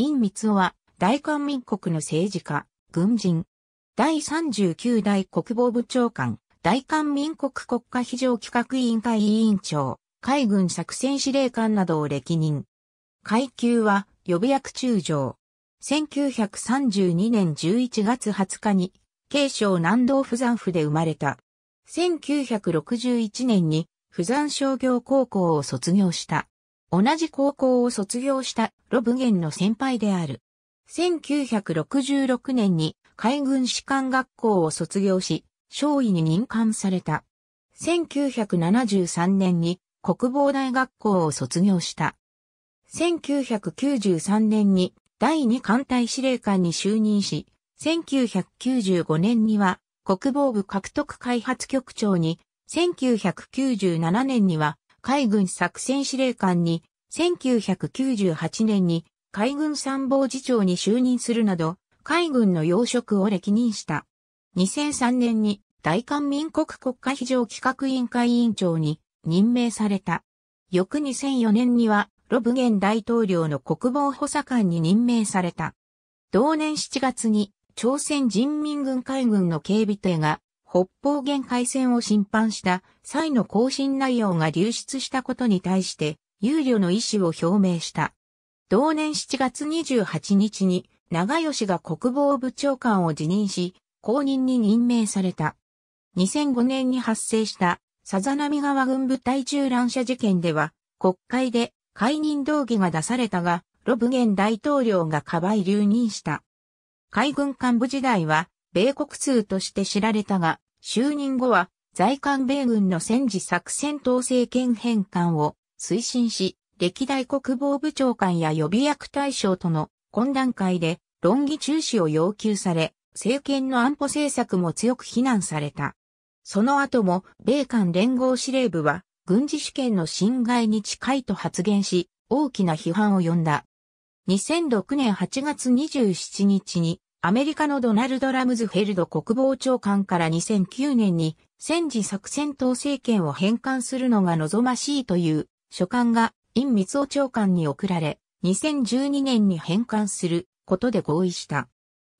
陰光は大韓民国の政治家、軍人。第39代国防部長官、大韓民国国家非常企画委員会委員長、海軍作戦司令官などを歴任。階級は予備役中将。1932年11月20日に、慶省南道釜山府で生まれた。1961年に釜山商業高校を卒業した。同じ高校を卒業したロブゲンの先輩である。1966年に海軍士官学校を卒業し、少尉に任官された。1973年に国防大学校を卒業した。1993年に第二艦隊司令官に就任し、1995年には国防部獲得開発局長に、1997年には海軍作戦司令官に、1998年に海軍参謀次長に就任するなど、海軍の要職を歴任した。2003年に大韓民国国家非常企画委員会委員長に任命された。翌2004年には、ロブゲン大統領の国防補佐官に任命された。同年7月に、朝鮮人民軍海軍の警備艇が北方限界線を審判した際の更新内容が流出したことに対して憂慮の意思を表明した。同年7月28日に長吉が国防部長官を辞任し、公認に任命された。2005年に発生したさざ波川軍部隊中乱射事件では、国会で解任動議が出されたが、ロブゲン大統領がかばい留任した。海軍幹部時代は、米国通として知られたが、就任後は在韓米軍の戦時作戦統制権返還を推進し、歴代国防部長官や予備役大将との懇談会で論議中止を要求され、政権の安保政策も強く非難された。その後も、米韓連合司令部は、軍事主権の侵害に近いと発言し、大きな批判を呼んだ。2006年8月27日に、アメリカのドナルド・ラムズフェルド国防長官から2009年に戦時作戦党政権を返還するのが望ましいという書簡がイン・ミツオ長官に送られ、2012年に返還することで合意した。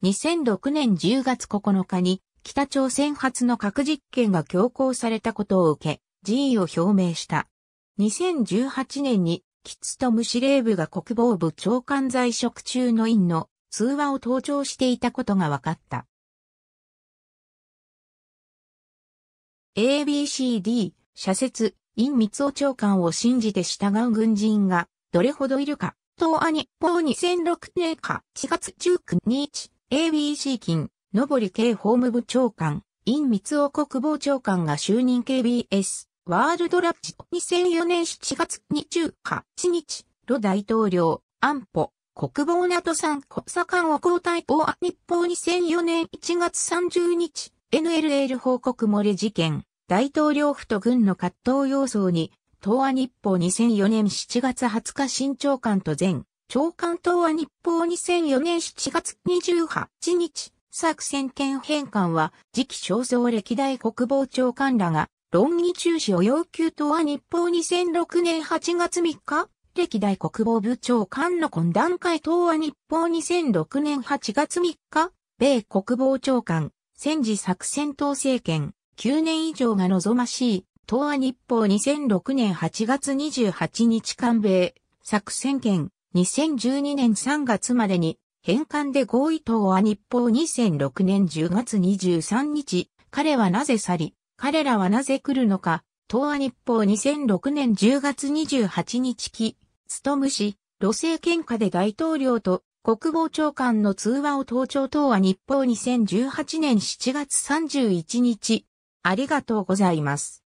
2006年10月9日に北朝鮮発の核実験が強行されたことを受け、辞意を表明した。2018年にキツトム司令部が国防部長官在職中の院の通話を盗聴していたことが分かった。ABCD、社説、イン密夫長官を信じて従う軍人が、どれほどいるか、東亜日報2006年か4月19日、ABC 金、上り系法務部長官、イン密夫国防長官が就任 KBS、ワールドラッジ2004年7月2 1日、ロ大統領、安保、国防などさん産佐官を交代法日報2004年1月30日 NLL 報告漏れ事件大統領府と軍の葛藤要素に東亜日報2004年7月20日新長官と前長官東亜日報2004年7月28日作戦権返還は次期少将歴代国防長官らが論議中止を要求東亜日報2006年8月3日歴代国防部長官の懇談会東亜日報2006年8月3日、米国防長官、戦時作戦党政権、9年以上が望ましい、東亜日報2006年8月28日韓米、作戦権、2012年3月までに、返還で合意東亜日報2006年10月23日、彼はなぜ去り、彼らはなぜ来るのか、東亜日報2006年10月28日期、務むし、路政喧嘩で大統領と国防長官の通話を盗聴等は日報2018年7月31日。ありがとうございます。